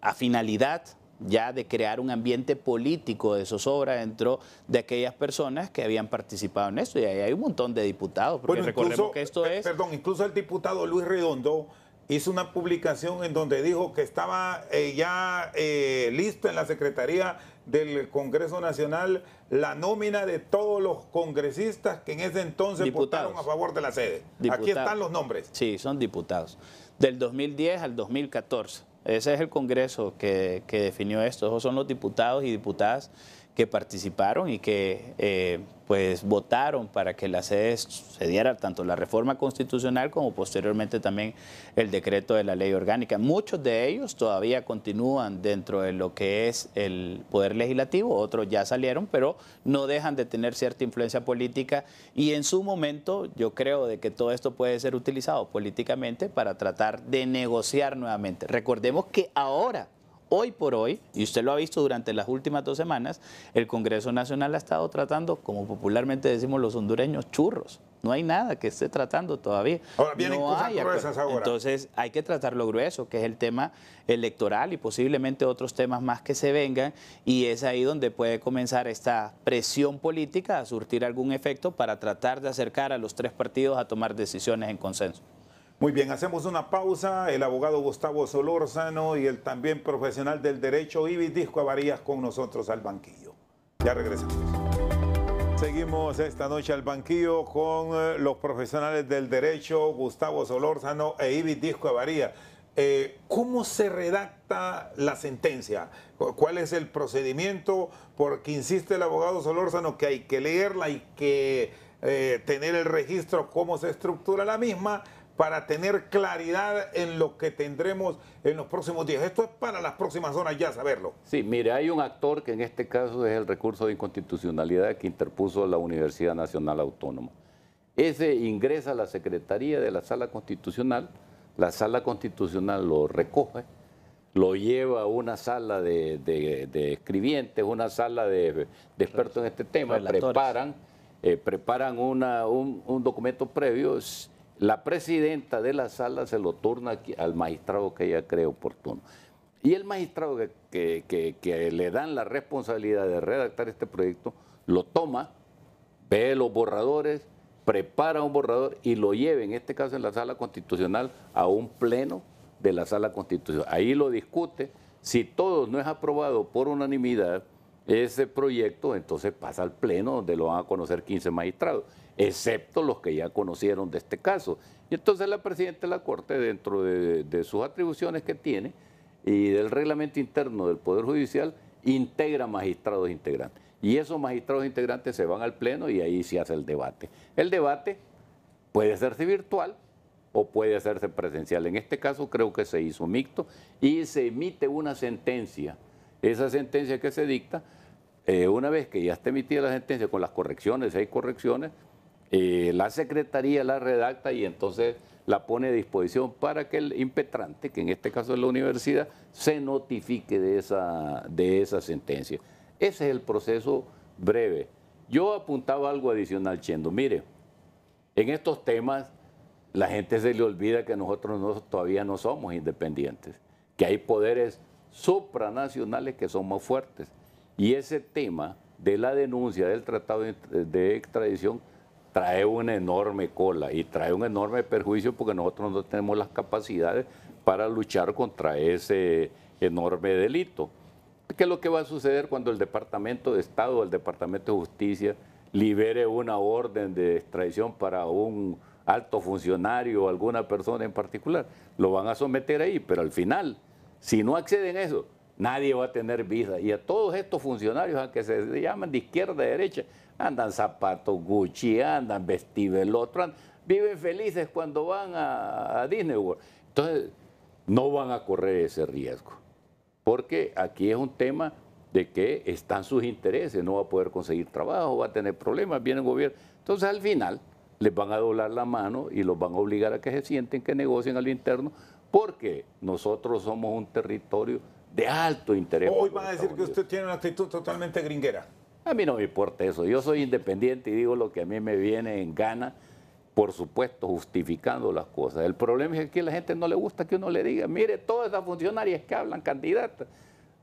a finalidad ya de crear un ambiente político de zozobra dentro de aquellas personas que habían participado en esto. Y ahí hay un montón de diputados, porque recordemos que esto es... Perdón, incluso el diputado Luis Redondo hizo una publicación en donde dijo que estaba eh, ya lista eh, listo en la Secretaría del Congreso Nacional la nómina de todos los congresistas que en ese entonces votaron a favor de la sede. Aquí están los nombres. Sí, son diputados. Del 2010 al 2014. Ese es el Congreso que, definió esto, esos son los diputados y diputadas que participaron y que eh, pues votaron para que la sede se diera tanto la reforma constitucional como posteriormente también el decreto de la ley orgánica. Muchos de ellos todavía continúan dentro de lo que es el poder legislativo, otros ya salieron, pero no dejan de tener cierta influencia política y en su momento yo creo de que todo esto puede ser utilizado políticamente para tratar de negociar nuevamente. Recordemos que ahora hoy por hoy, y usted lo ha visto durante las últimas dos semanas, el Congreso Nacional ha estado tratando, como popularmente decimos los hondureños, churros. No hay nada que esté tratando todavía. Ahora vienen hay, Entonces hay que tratar lo grueso, que es el tema electoral y posiblemente otros temas más que se vengan. Y es ahí donde puede comenzar esta presión política a surtir algún efecto para tratar de acercar a los tres partidos a tomar decisiones en consenso. Muy bien, hacemos una pausa. El abogado Gustavo Solórzano y el también profesional del derecho Ibis Disco Avarías con nosotros al banquillo. Ya regresamos. Seguimos esta noche al banquillo con eh, los profesionales del derecho Gustavo Solórzano e Ibis Disco Avarías. Eh, ¿Cómo se redacta la sentencia? ¿Cuál es el procedimiento? Porque insiste el abogado Solórzano que hay que leerla, hay que eh, tener el registro, cómo se estructura la misma para tener claridad en lo que tendremos en los próximos días. Esto es para las próximas horas ya saberlo. Sí, mire, hay un actor que en este caso es el recurso de inconstitucionalidad que interpuso la Universidad Nacional Autónoma. Ese ingresa a la Secretaría de la Sala Constitucional, la Sala Constitucional lo recoge, lo lleva a una sala de, escribientes, una sala de, expertos en este tema, preparan, eh, preparan un documento previo la presidenta de la sala se lo turna al magistrado que ella cree oportuno. Y el magistrado que, le dan la responsabilidad de redactar este proyecto lo toma, ve los borradores, prepara un borrador y lo lleva, en este caso en la sala constitucional, a un pleno de la sala constitucional. Ahí lo discute. Si todo no es aprobado por unanimidad, ese proyecto entonces pasa al pleno donde lo van a conocer 15 magistrados excepto los que ya conocieron de este caso. Y entonces la Presidenta de la Corte, dentro de, sus atribuciones que tiene y del reglamento interno del Poder Judicial, integra magistrados integrantes. Y esos magistrados integrantes se van al Pleno y ahí se hace el debate. El debate puede hacerse virtual o puede hacerse presencial. En este caso creo que se hizo mixto y se emite una sentencia. Esa sentencia que se dicta, eh, una vez que ya está emitida la sentencia con las correcciones, hay correcciones, eh, la Secretaría la redacta y entonces la pone a disposición para que el impetrante, que en este caso es la universidad, se notifique de esa, de esa sentencia. Ese es el proceso breve. Yo apuntaba algo adicional, Chendo. Mire, en estos temas la gente se le olvida que nosotros todavía no somos independientes, que hay poderes supranacionales que son más fuertes. Y ese tema de la denuncia del tratado de extradición trae una enorme cola y trae un enorme perjuicio porque nosotros no tenemos las capacidades para luchar contra ese enorme delito. ¿Qué es lo que va a suceder cuando el Departamento de Estado, o el Departamento de Justicia, libere una orden de extradición para un alto funcionario o alguna persona en particular? Lo van a someter ahí, pero al final, si no acceden a eso, Nadie va a tener visa. Y a todos estos funcionarios, aunque se llaman de izquierda a derecha, andan zapatos Gucci, andan el otro viven felices cuando van a, a Disney World. Entonces, no van a correr ese riesgo. Porque aquí es un tema de que están sus intereses, no va a poder conseguir trabajo, va a tener problemas, viene el gobierno. Entonces, al final, les van a doblar la mano y los van a obligar a que se sienten, que negocien al interno, porque nosotros somos un territorio de alto interés. Hoy van a decir que usted tiene una actitud totalmente gringuera. A mí no me importa eso. Yo soy independiente y digo lo que a mí me viene en gana, por supuesto, justificando las cosas. El problema es que a la gente no le gusta que uno le diga, mire, todas esas funcionarias que hablan candidatas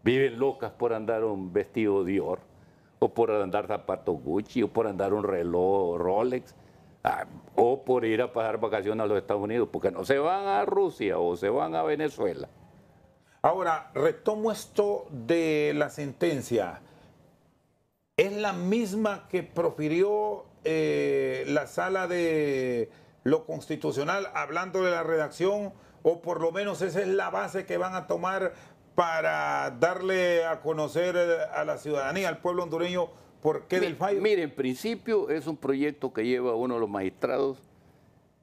viven locas por andar un vestido Dior, o por andar zapatos Gucci, o por andar un reloj Rolex. Ah, o por ir a pasar vacaciones a los Estados Unidos, porque no se van a Rusia o se van a Venezuela. Ahora, retomo esto de la sentencia. ¿Es la misma que profirió eh, la sala de lo constitucional hablando de la redacción? ¿O por lo menos esa es la base que van a tomar para darle a conocer eh, a la ciudadanía, al pueblo hondureño, por qué del fallo? Mire, en principio es un proyecto que lleva uno de los magistrados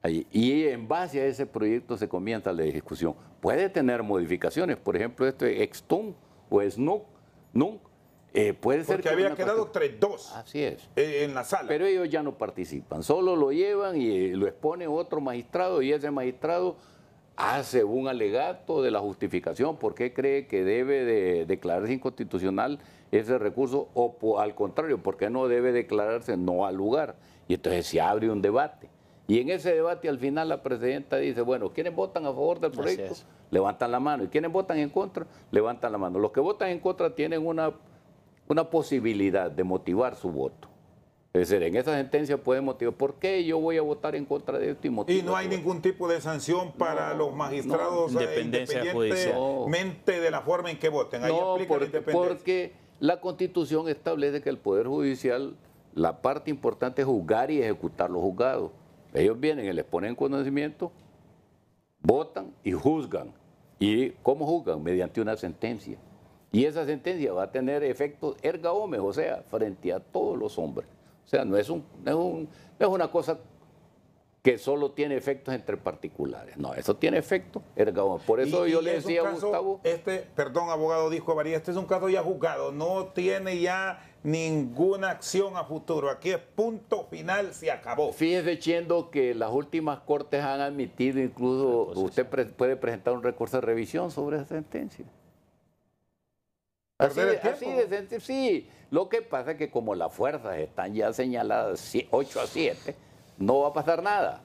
y en base a ese proyecto se comienza la ejecución puede tener modificaciones. Por ejemplo, este es o Snook, no eh, puede ser Porque que había quedado 3-2. Así es. Eh, en la sala. Pero ellos ya no participan, solo lo llevan y eh, lo expone otro magistrado y ese magistrado hace un alegato de la justificación, porque cree que debe declararse inconstitucional ese recurso o al contrario, porque no debe declararse no al lugar. Y entonces se abre un debate. Y en ese debate al final la presidenta dice, bueno, quienes votan a favor del proyecto? Levantan la mano. ¿Y quienes votan en contra? Levantan la mano. Los que votan en contra tienen una, una posibilidad de motivar su voto. Es decir, en esa sentencia puede motivar por qué yo voy a votar en contra de esto y motivar. Y no hay ningún tipo de sanción para los magistrados eh, independencia independientemente de la forma en que voten. Ahí no, porque la Constitución establece que el Poder Judicial, la parte importante es juzgar y ejecutar los juzgados. Ellos vienen y les ponen conocimiento, votan y juzgan. ¿Y cómo juzgan? Mediante una sentencia. Y esa sentencia va a tener efectos erga omnes, o sea, frente a todos los hombres. O sea, no es, un, es, una cosa que solo tiene efectos entre particulares. No, eso tiene efectos erga omnes. Por eso yo le decía a Gustavo... Este, perdón, abogado, dijo María, este es un caso ya juzgado, no tiene ya ninguna acción a futuro. Aquí es punto final, se acabó. Fíjese, Chendo, que las últimas cortes han admitido, incluso usted puede presentar un recurso de revisión sobre esa sentencia. Así, de sí. Lo que pasa es que como las fuerzas están ya señaladas 8 a 7, no va a pasar nada.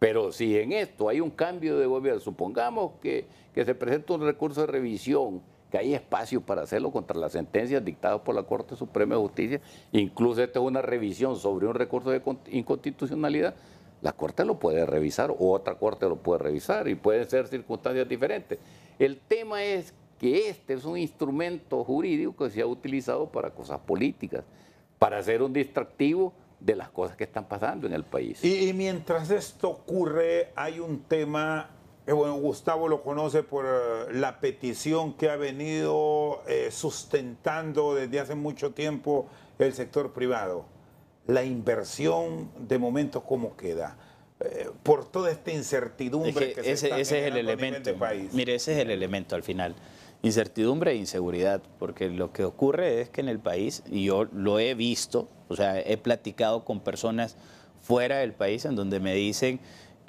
Pero si en esto hay un cambio de gobierno, supongamos que, que se presenta un recurso de revisión que hay espacio para hacerlo contra las sentencias dictadas por la Corte Suprema de Justicia, incluso esta es una revisión sobre un recurso de inconstitucionalidad, la Corte lo puede revisar o otra Corte lo puede revisar y pueden ser circunstancias diferentes. El tema es que este es un instrumento jurídico que se ha utilizado para cosas políticas, para hacer un distractivo de las cosas que están pasando en el país. Y, y mientras esto ocurre, hay un tema eh, bueno, Gustavo lo conoce por eh, la petición que ha venido eh, sustentando desde hace mucho tiempo el sector privado. La inversión de momento cómo queda. por toda esta incertidumbre que, se ese, está es el elemento. País. Mire, ese es el elemento al final. Incertidumbre e inseguridad, porque lo que ocurre es que en el país, y yo lo he visto, o sea, he platicado con personas fuera del país en donde me dicen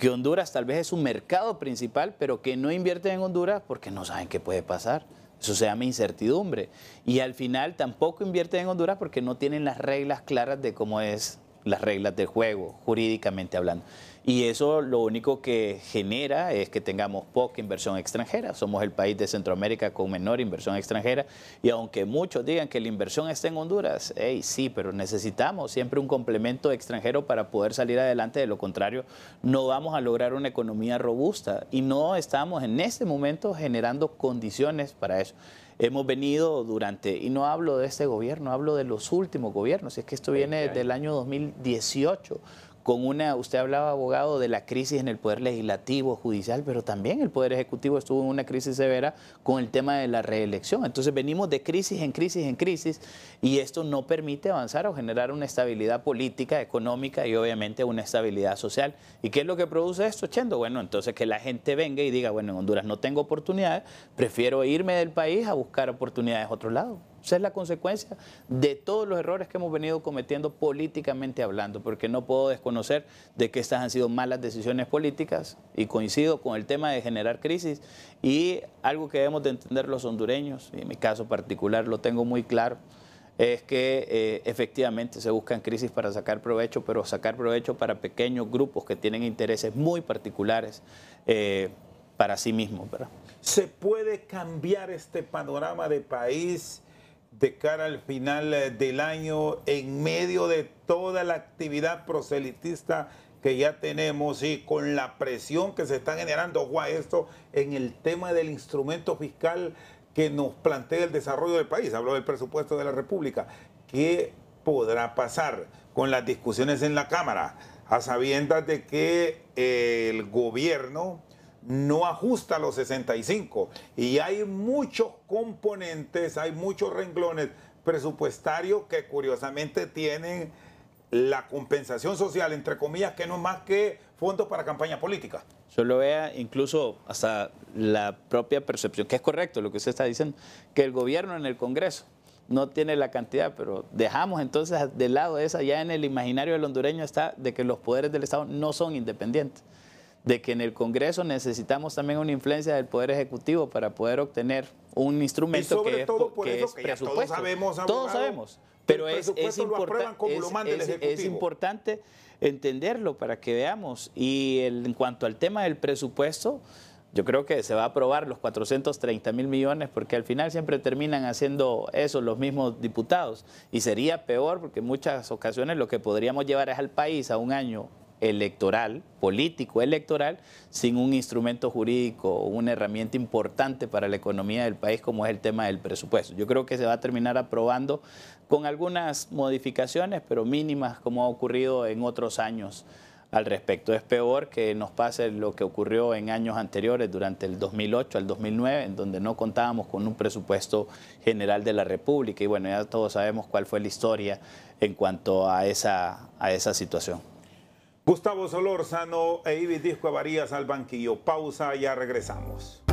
que Honduras tal vez es su mercado principal, pero que no invierten en Honduras porque no saben qué puede pasar. Eso se llama incertidumbre. Y al final tampoco invierten en Honduras porque no tienen las reglas claras de cómo es las reglas del juego, jurídicamente hablando. Y eso lo único que genera es que tengamos poca inversión extranjera. Somos el país de Centroamérica con menor inversión extranjera. Y aunque muchos digan que la inversión está en Honduras, hey, sí, pero necesitamos siempre un complemento extranjero para poder salir adelante. De lo contrario, no vamos a lograr una economía robusta. Y no estamos en este momento generando condiciones para eso hemos venido durante, y no hablo de este gobierno, hablo de los últimos gobiernos, es que esto viene del año 2018, con una, usted hablaba, abogado, de la crisis en el Poder Legislativo, Judicial, pero también el Poder Ejecutivo estuvo en una crisis severa con el tema de la reelección. Entonces venimos de crisis en crisis en crisis y esto no permite avanzar o generar una estabilidad política, económica y obviamente una estabilidad social. ¿Y qué es lo que produce esto, Chendo? Bueno, entonces que la gente venga y diga, bueno, en Honduras no tengo oportunidades, prefiero irme del país a buscar oportunidades a otro lado. Esa es la consecuencia de todos los errores que hemos venido cometiendo políticamente hablando, porque no puedo desconocer de que estas han sido malas decisiones políticas y coincido con el tema de generar crisis y algo que debemos de entender los hondureños, y en mi caso particular lo tengo muy claro, es que eh, efectivamente se buscan crisis para sacar provecho, pero sacar provecho para pequeños grupos que tienen intereses muy particulares. Eh, para sí mismos. ¿Se puede cambiar este panorama de país de cara al final eh, del año en medio de toda la actividad proselitista que ya tenemos y con la presión que se está generando, Juan, esto, en el tema del instrumento fiscal que nos plantea el desarrollo del país, habló del presupuesto de la República, ¿qué podrá pasar con las discusiones en la Cámara? A sabiendas de que eh, el gobierno no ajusta los 65 y hay muchos componentes, hay muchos renglones presupuestarios que curiosamente tienen la compensación social, entre comillas, que no es más que fondos para campaña política. Yo lo vea incluso hasta la propia percepción, que es correcto lo que usted está diciendo, que el gobierno en el Congreso no tiene la cantidad, pero dejamos entonces de lado esa, ya en el imaginario del hondureño está de que los poderes del Estado no son independientes de que en el Congreso necesitamos también una influencia del Poder Ejecutivo para poder obtener un instrumento que es, presupuesto. Todos sabemos, todos sabemos pero es, es, importante entenderlo para que veamos. Y en cuanto al tema del presupuesto, yo creo que se va a aprobar los 430 mil millones porque al final siempre terminan haciendo eso los mismos diputados. Y sería peor porque en muchas ocasiones lo que podríamos llevar es al país a un año electoral, político electoral, sin un instrumento jurídico una herramienta importante para la economía del país como es el tema del presupuesto. Yo creo que se va a terminar aprobando con algunas modificaciones, pero mínimas como ha ocurrido en otros años al respecto. Es peor que nos pase lo que ocurrió en años anteriores, durante el 2008 al 2009, en donde no contábamos con un presupuesto general de la República. Y bueno, ya todos sabemos cuál fue la historia en cuanto a esa, a esa situación. Gustavo Solórzano e Ibis Disco Avarías al banquillo. Pausa, ya regresamos.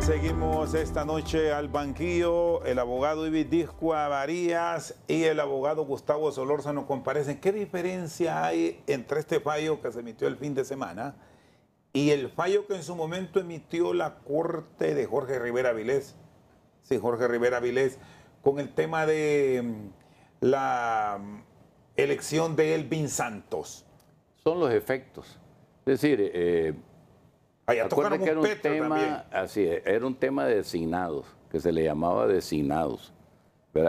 Seguimos esta noche al banquillo. El abogado Ibis Disco Avarías y el abogado Gustavo Solórzano comparecen. ¿Qué diferencia hay entre este fallo que se emitió el fin de semana y el fallo que en su momento emitió la corte de Jorge Rivera Vilés? Sí, Jorge Rivera Vilés, con el tema de mm, la elección de Elvin Santos? Son los efectos. Es decir, eh, ah, que era un, tema, así, era un tema de designados, que se le llamaba designados,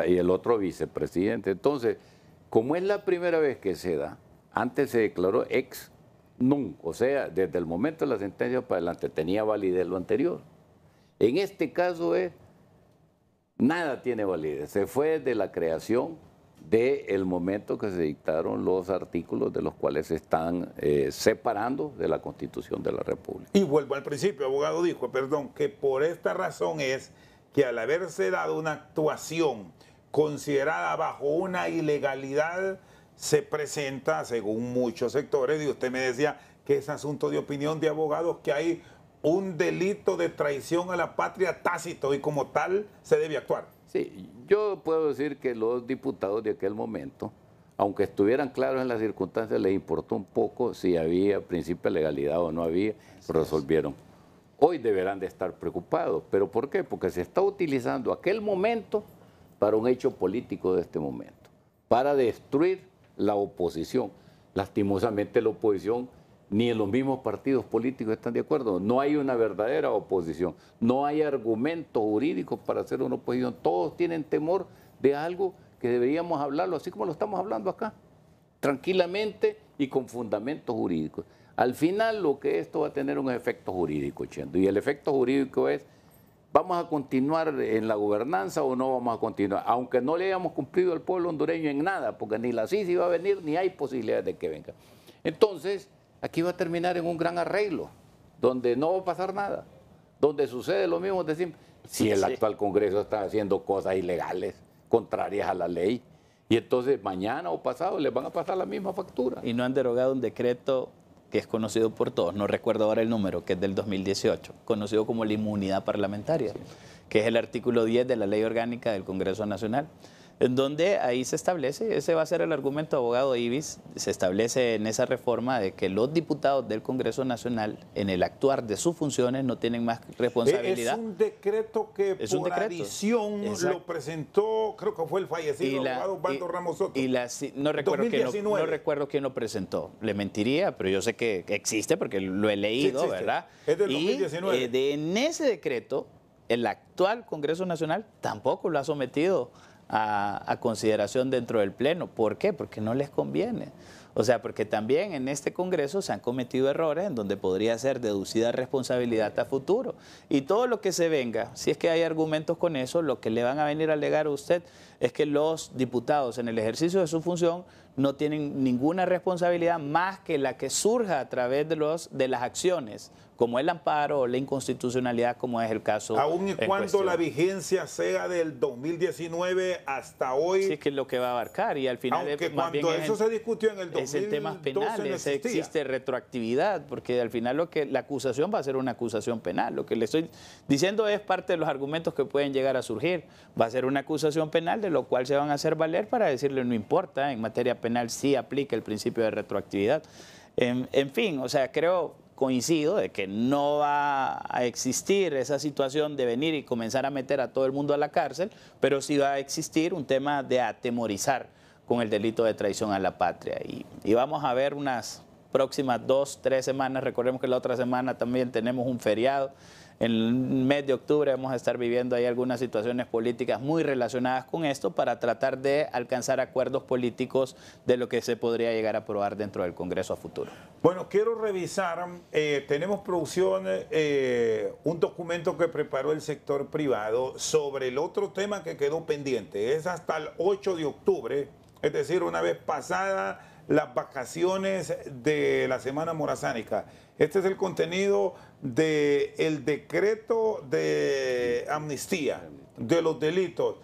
y el otro vicepresidente. Entonces, como es la primera vez que se da, antes se declaró ex nunc, o sea, desde el momento de la sentencia para adelante tenía validez lo anterior. En este caso es, nada tiene validez, se fue de la creación de el momento que se dictaron los artículos de los cuales se están eh, separando de la Constitución de la República. Y vuelvo al principio, abogado dijo, perdón, que por esta razón es que al haberse dado una actuación considerada bajo una ilegalidad, se presenta, según muchos sectores, y usted me decía que es asunto de opinión de abogados, que hay un delito de traición a la patria tácito y como tal se debe actuar yo puedo decir que los diputados de aquel momento, aunque estuvieran claros en las circunstancias, les importó un poco si había principio de legalidad o no había, resolvieron. Hoy deberán de estar preocupados, pero ¿por qué? Porque se está utilizando aquel momento para un hecho político de este momento, para destruir la oposición. Lastimosamente la oposición ni en los mismos partidos políticos están de acuerdo. No hay una verdadera oposición, no hay argumentos jurídicos para hacer una oposición. Todos tienen temor de algo que deberíamos hablarlo, así como lo estamos hablando acá, tranquilamente y con fundamentos jurídicos. Al final lo que esto va a tener un efecto jurídico, Chendo, y el efecto jurídico es, ¿vamos a continuar en la gobernanza o no vamos a continuar? Aunque no le hayamos cumplido al pueblo hondureño en nada, porque ni la CISI va a venir, ni hay posibilidades de que venga. Entonces, aquí va a terminar en un gran arreglo, donde no va a pasar nada, donde sucede lo mismo de Si el actual Congreso está haciendo cosas ilegales, contrarias a la ley, y entonces mañana o pasado les van a pasar la misma factura. Y no han derogado un decreto que es conocido por todos, no recuerdo ahora el número, que es del 2018, conocido como la inmunidad parlamentaria, que es el artículo 10 de la Ley Orgánica del Congreso Nacional en donde ahí se establece, ese va a ser el argumento abogado Ibis, se establece en esa reforma de que los diputados del Congreso Nacional, en el actuar de sus funciones, no tienen más eh, responsabilidad. Es un decreto que es por decreto. lo presentó, creo que fue el fallecido abogado Osvaldo Ramos Soto. Y la, no, recuerdo recuerdo quién lo presentó, le mentiría, pero yo sé que existe porque lo he leído, ¿verdad? Es del 2019. Y, eh, de, en ese decreto, el actual Congreso Nacional tampoco lo ha sometido a, consideración dentro del Pleno. ¿Por qué? Porque no les conviene. O sea, porque también en este Congreso se han cometido errores en donde podría ser deducida responsabilidad a futuro. Y todo lo que se venga, si es que hay argumentos con eso, lo que le van a venir a alegar a usted es que los diputados en el ejercicio de su función no tienen ninguna responsabilidad más que la que surja a través de, los, de las acciones como el amparo o la inconstitucionalidad, como es el caso. Aún y cuando la vigencia sea del 2019 hasta hoy. Sí, que es lo que va a abarcar y al final. Aunque cuando eso se discutió en el 2019. Es el tema penal, existe retroactividad, porque al final lo que la acusación va a ser una acusación penal. Lo que le estoy diciendo es parte de los argumentos que pueden llegar a surgir. Va a ser una acusación penal, de lo cual se van a hacer valer para decirle no importa, en materia penal sí aplica el principio de retroactividad. en fin, o sea, creo coincido de que no va a existir esa situación de venir y comenzar a meter a todo el mundo a la cárcel, pero sí va a existir un tema de atemorizar con el delito de traición a la patria. Y, vamos a ver unas próximas dos, tres semanas, recordemos que la otra semana también tenemos un feriado. En el mes de octubre vamos a estar viviendo ahí algunas situaciones políticas muy relacionadas con esto para tratar de alcanzar acuerdos políticos de lo que se podría llegar a aprobar dentro del Congreso a futuro. Bueno, quiero revisar, eh, tenemos producción, eh, un documento que preparó el sector privado sobre el otro tema que quedó pendiente. Es hasta el 8 de octubre, es decir, una vez pasadas las vacaciones de la Semana Morazánica. Este es el contenido ...de el decreto de amnistía, de los delitos,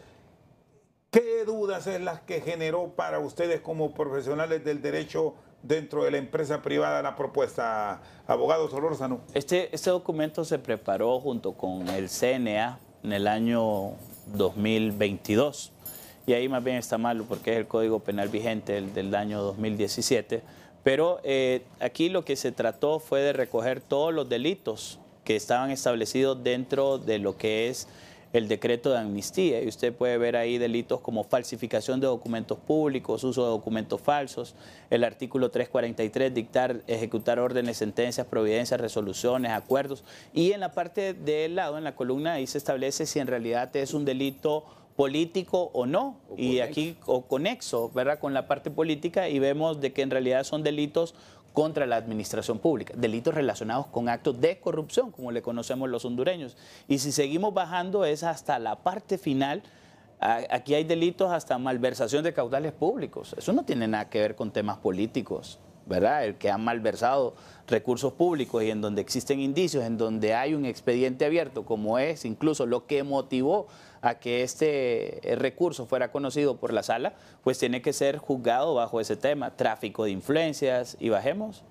¿qué dudas es las que generó para ustedes como profesionales del derecho dentro de la empresa privada la propuesta, abogado Solórzano? Este, este documento se preparó junto con el CNA en el año 2022. Y ahí más bien está malo porque es el Código Penal vigente del año 2017 pero eh, aquí lo que se trató fue de recoger todos los delitos que estaban establecidos dentro de lo que es el decreto de amnistía. Y usted puede ver ahí delitos como falsificación de documentos públicos, uso de documentos falsos, el artículo 343, dictar, ejecutar órdenes, sentencias, providencias, resoluciones, acuerdos. Y en la parte del lado, en la columna, ahí se establece si en realidad es un delito político o no, y aquí conexo, ¿verdad? Con la parte política y vemos de que en realidad son delitos contra la administración pública, delitos relacionados con actos de corrupción, como le conocemos los hondureños. Y si seguimos bajando es hasta la parte final, aquí hay delitos hasta malversación de caudales públicos. Eso no tiene nada que ver con temas políticos. ¿verdad? El que ha malversado recursos públicos y en donde existen indicios, en donde hay un expediente abierto, como es incluso lo que motivó a que este eh, recurso fuera conocido por la sala, pues tiene que ser juzgado bajo ese tema, tráfico de influencias y bajemos.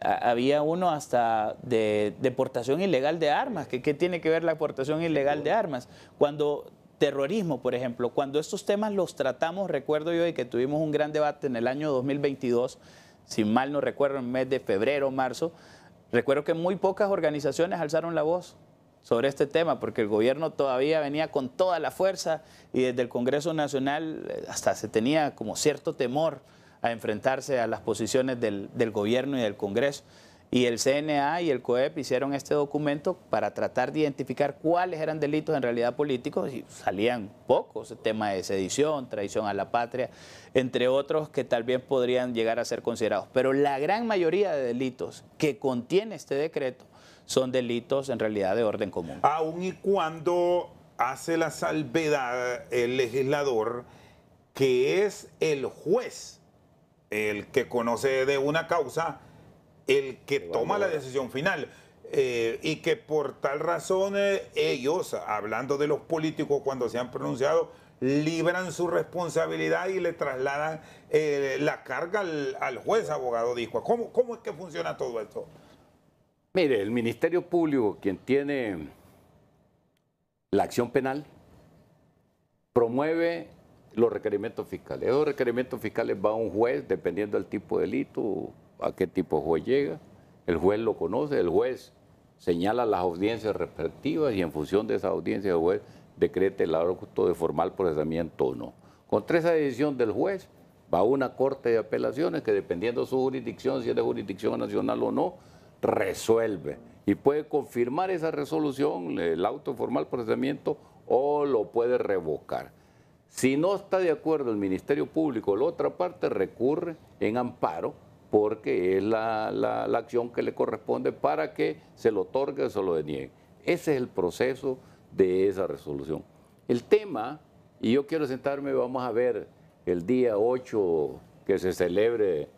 había uno hasta de deportación ilegal de armas. ¿Qué, tiene que ver la deportación ilegal de armas? Cuando terrorismo, por ejemplo, cuando estos temas los tratamos, recuerdo yo de que tuvimos un gran debate en el año 2022, si mal no recuerdo, en el mes de febrero, marzo, recuerdo que muy pocas organizaciones alzaron la voz sobre este tema, porque el gobierno todavía venía con toda la fuerza y desde el Congreso Nacional eh, hasta se tenía como cierto temor a enfrentarse a las posiciones del, gobierno y del Congreso. Y el CNA y el COEP hicieron este documento para tratar de identificar cuáles eran delitos en realidad políticos y salían pocos, el tema de sedición, traición a la patria, entre otros que tal vez podrían llegar a ser considerados. Pero la gran mayoría de delitos que contiene este decreto son delitos en realidad de orden común. Aun y cuando hace la salvedad el legislador que es el juez el que conoce de una causa, el que toma la decisión final. Eh, y que por tal razón eh, ellos, hablando de los políticos cuando se han pronunciado, libran su responsabilidad y le trasladan eh, la carga al, juez abogado dijo ¿Cómo, ¿Cómo es que funciona todo esto? Mire, el Ministerio Público, quien tiene la acción penal, promueve los requerimientos fiscales. Esos requerimientos fiscales va a un juez, dependiendo del tipo de delito, a qué tipo de juez llega. El juez lo conoce, el juez señala las audiencias respectivas y en función de esa audiencia el juez decrete el auto de formal procesamiento o no. Contra esa decisión del juez va a una corte de apelaciones que dependiendo de su jurisdicción, si es de jurisdicción nacional o no, resuelve y puede confirmar esa resolución, el auto formal procesamiento, o lo puede revocar. Si no está de acuerdo el Ministerio Público, la otra parte recurre en amparo porque es la, acción que le corresponde para que se lo otorgue o se lo deniegue. Ese es el proceso de esa resolución. El tema, y yo quiero sentarme, vamos a ver el día 8 que se celebre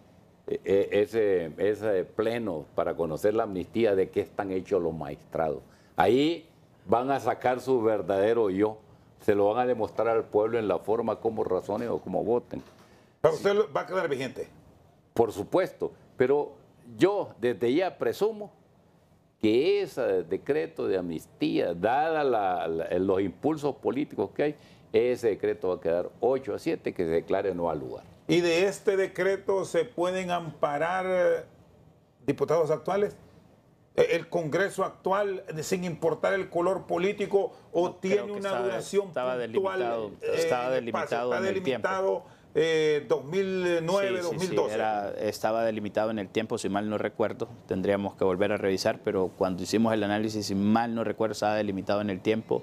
e, e, ese, pleno para conocer la amnistía de qué están hechos los magistrados. Ahí van a sacar su verdadero yo, se lo van a demostrar al pueblo en la forma como razonen o como voten. ¿Pero usted va a quedar vigente? Por supuesto, pero yo desde ya presumo que ese decreto de amnistía, dada los impulsos políticos que hay, ese decreto va a quedar 8 a 7 que se declare no al lugar. Y de este decreto se pueden amparar eh, diputados actuales, e-, el Congreso actual, sin importar el color político, o tiene una duración estaba delimitado, eh, estaba delimitado, 2009, eh, estaba delimitado en el tiempo, si mal no recuerdo, tendríamos que volver a revisar, pero cuando hicimos el análisis, si mal no recuerdo, estaba delimitado en el tiempo.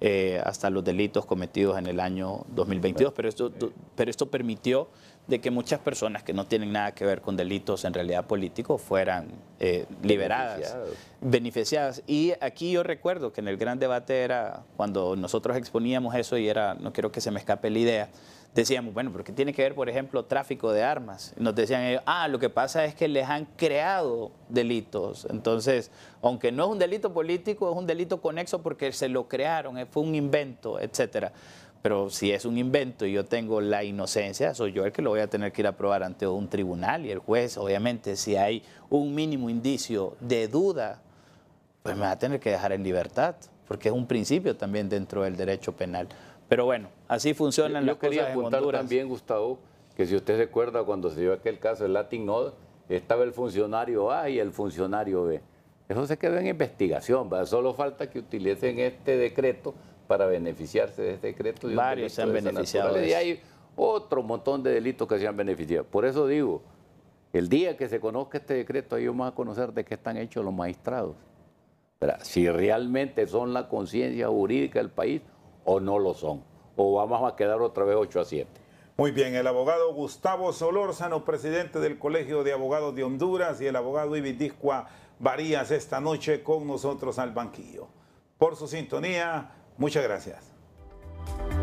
Eh, hasta los delitos cometidos en el año 2022. Pero esto, pero esto permitió de que muchas personas que no tienen nada que ver con delitos en realidad políticos fueran eh, liberadas, beneficiadas. Y aquí yo recuerdo que en el gran debate era cuando nosotros exponíamos eso y era, no quiero que se me escape la idea, decíamos, bueno, porque tiene que ver, por ejemplo, tráfico de armas? Nos decían ellos, ah, lo que pasa es que les han creado delitos. Entonces, aunque no es un delito político, es un delito conexo porque se lo crearon, eh, fue un invento, etcétera. Pero si es un invento y yo tengo la inocencia, soy yo el que lo voy a tener que ir a probar ante un tribunal y el juez, obviamente, si hay un mínimo indicio de duda, pues me va a tener que dejar en libertad, porque es un principio también dentro del derecho penal. Pero bueno, así funcionan eh, yo, las yo quería apuntar también, Gustavo, que si usted se acuerda cuando se dio aquel caso de Latin estaba el funcionario A y el funcionario B. Eso se quedó en investigación, solo falta que utilicen este decreto para beneficiarse de este decreto. Varios se han beneficiado. y hay otro montón de delitos que se han beneficiado. Por eso digo, el día que se conozca este decreto, ahí vamos a conocer de qué están hechos los magistrados. Si realmente son la conciencia jurídica del país o no lo son. O vamos a quedar otra vez 8 a 7. Muy bien, el abogado Gustavo Solórzano, presidente del Colegio de Abogados de Honduras, y el abogado Ibidiscua Varías esta noche con nosotros al banquillo. Por su sintonía, muchas gracias.